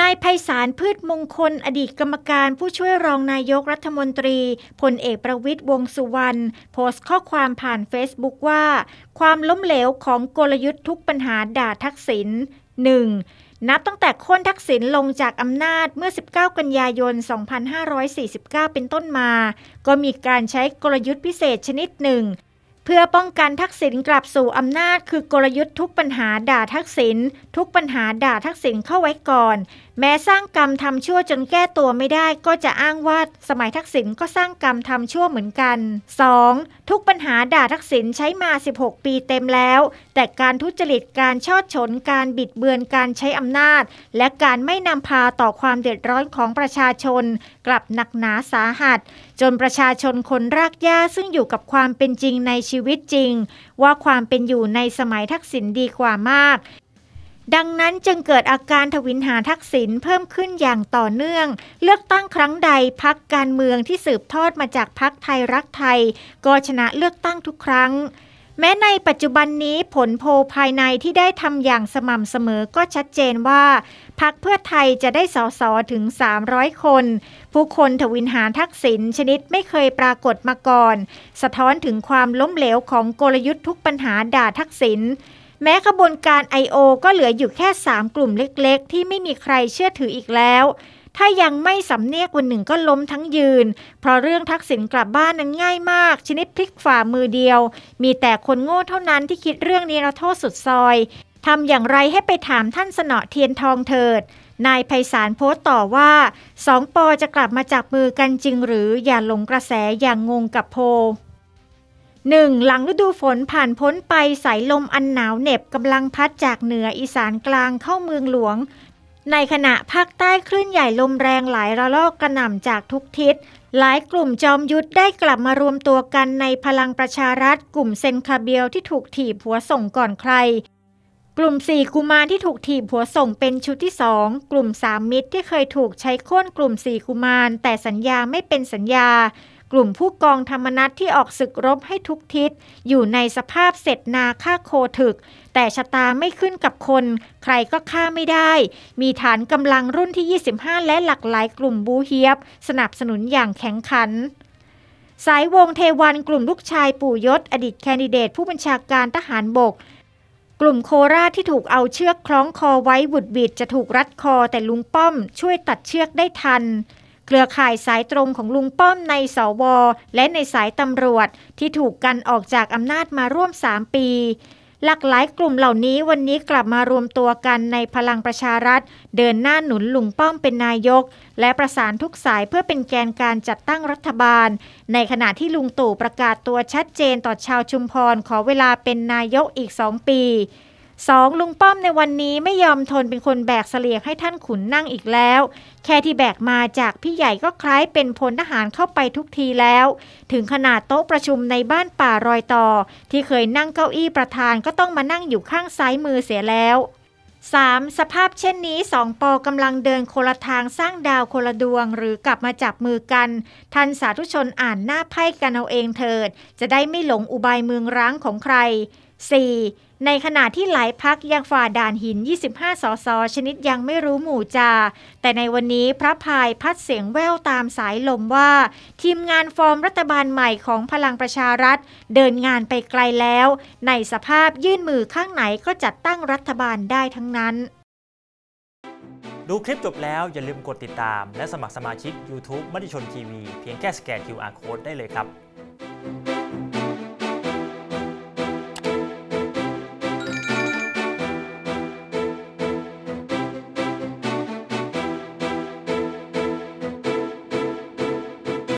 นายไพศาลพืชมงคลอดีตกรรมการผู้ช่วยรองนายกรัฐมนตรีพลเอกประวิทย์วงสุวรรณโพสต์ข้อความผ่านเฟซบุ๊กว่า ความล้มเหลวของกลยุทธ์ทุกปัญหาด่าทักษิณ 1. นับตั้งแต่โค่นทักษิณลงจากอำนาจเมื่อ 19 กันยายน 2549 เป็นต้นมา ก็มีการใช้กลยุทธ์พิเศษชนิดหนึ่งเพื่อป้องกันทักษิณกลับสู่อำนาจคือกลยุทธ์ทุกปัญหาด่าทักษิณทุกปัญหาด่าทักษิณเข้าไว้ก่อนแม้สร้างกรรมทำชั่วจนแก้ตัวไม่ได้ก็จะอ้างว่าสมัยทักษิณก็สร้างกรรมทำชั่วเหมือนกัน 2. ทุกปัญหาด่าทักษิณใช้มา 16 ปีเต็มแล้ว แต่การทุจริตการช่อฉนการบิดเบือนการใช้อำนาจ และการไม่นำพาต่อความเดือดร้อนของประชาชน กลับหนักหนาสาหัส จนประชาชนคนรากหญ้าซึ่งอยู่กับความเป็นจริงในชีวิตจริง ว่าความเป็นอยู่ในสมัยทักษิณดีกว่ามากดังนั้นจึงเกิดอาการทวินหาทักษิณเพิ่มขึ้นอย่างต่อเนื่อง เลือกตั้งครั้งใดพักการเมืองที่สืบทอดมาจากพักไทยรักไทย ก็ชนะเลือกตั้งทุกครั้ง แม้ในปัจจุบันนี้ผลโพลภายในที่ได้ทำอย่างสม่ำเสมอก็ชัดเจนว่า พักเพื่อไทยจะได้สสถึง 300 คน ผู้คนทวินหาทักษิณชนิดไม่เคยปรากฏมาก่อน สะท้อนถึงความล้มเหลวของกลยุทธ์ทุกปัญหาด่าทักษิณแม้กระบวนการ I.O. ก็เหลืออยู่แค่ 3 กลุ่มเล็ก ๆ ที่ไม่มีใครเชื่อถืออีกแล้ว ถ้ายังไม่สำเนียกวันหนึ่งก็ล้มทั้งยืน เพราะเรื่องทักษิณกลับบ้านนั้นง่ายมาก ชนิดพลิกฝ่ามือเดียว มีแต่คนโง่เท่านั้นที่คิดเรื่องนี้เราโทษสุดซอย ทำอย่างไรให้ไปถามท่านสนอเทียนทองเถิด นายไพศาลโพสต์ต่อว่าสองปอจะกลับมาจับมือกันจริงหรืออย่าหลงกระแสอย่างงงกับโพ 1. หลังฤดูฝนผ่านพ้นไปสายลมอันหนาวเหน็บกำลังพัดจากเหนืออีสานกลางเข้าเมืองหลวง ในขณะภาคใต้คลื่นใหญ่ลมแรงหลายระลอกกระหน่ำจากทุกทิศ หลายกลุ่มจอมยุทธได้กลับมารวมตัวกันในพลังประชารัฐกลุ่มเซนคาเบลที่ถูกถีบหัวส่งก่อนใคร กลุ่ม4กุมารที่ถูกถีบหัวส่งเป็นชุดที่ 2 กลุ่ม 3 มิตร ที่เคยถูกใช้โค่นกลุ่ม4กุมารแต่สัญญาไม่เป็นสัญญากลุ่มผู้กองธรรมนัตที่ออกศึกรบให้ทุกทิศ อยู่ในสภาพเสร็จนาฆ่าโคถึก แต่ชะตาไม่ขึ้นกับคนใครก็ฆ่าไม่ได้ มีฐานกำลังรุ่นที่ 25 และหลากหลายกลุ่มบูเฮียบสนับสนุนอย่างแข็งขัน สายวงเทวันกลุ่มลูกชายปู่ยศอดีตแคนดิเดตผู้บัญชาการทหารบก กลุ่มโคราชที่ถูกเอาเชือกคล้องคอไว้บุดบิดจะถูกรัดคอแต่ลุงป้อมช่วยตัดเชือกได้ทันเครือข่ายสายตรงของลุงป้อมในสวและในสายตำรวจ ที่ถูกกันออกจากอำนาจมาร่วม 3 ปี หลากหลายกลุ่มเหล่านี้วันนี้กลับมารวมตัวกันในพลังประชารัฐ เดินหน้าหนุนลุงป้อมเป็นนายก และประสานทุกสายเพื่อเป็นแกนการจัดตั้งรัฐบาล ในขณะที่ลุงตู่ประกาศตัวชัดเจนต่อชาวชุมพรขอเวลาเป็นนายกอีกสองปีสองลุงป้อมในวันนี้ไม่ยอมทนเป็นคนแบกเสลียงให้ท่านขุนนั่งอีกแล้ว แค่ที่แบกมาจากพี่ใหญ่ก็คล้ายเป็นพลทหารเข้าไปทุกทีแล้ว ถึงขนาดโต๊ะประชุมในบ้านป่ารอยต่อ ที่เคยนั่งเก้าอี้ประธานก็ต้องมานั่งอยู่ข้างซ้ายมือเสียแล้ว 3. สภาพเช่นนี้สองปอกำลังเดินคนละทางสร้างดาวคนละดวงหรือกลับมาจับมือกันท่านสาธุชนอ่านหน้าไพ่กันเอาเองเถิด จะได้ไม่หลงอุบายเมืองร้างของใคร 4. ในขณะที่หลายพักยังฝ่าด่านหิน 25 สส ชนิดยังไม่รู้หมู่จาแต่ในวันนี้พระพายพัดเสียงแววตามสายลมว่าทีมงานฟอร์มรัฐบาลใหม่ของพลังประชารัฐ เดินงานไปไกลแล้ว ในสภาพยื่นมือข้างไหนก็จัดตั้งรัฐบาลได้ทั้งนั้น ดูคลิปจบแล้วอย่าลืมกดติดตาม และสมัครสมาชิก YouTube มติชนทีวีเพียงแค่สแกน QR Code ได้เลยครับ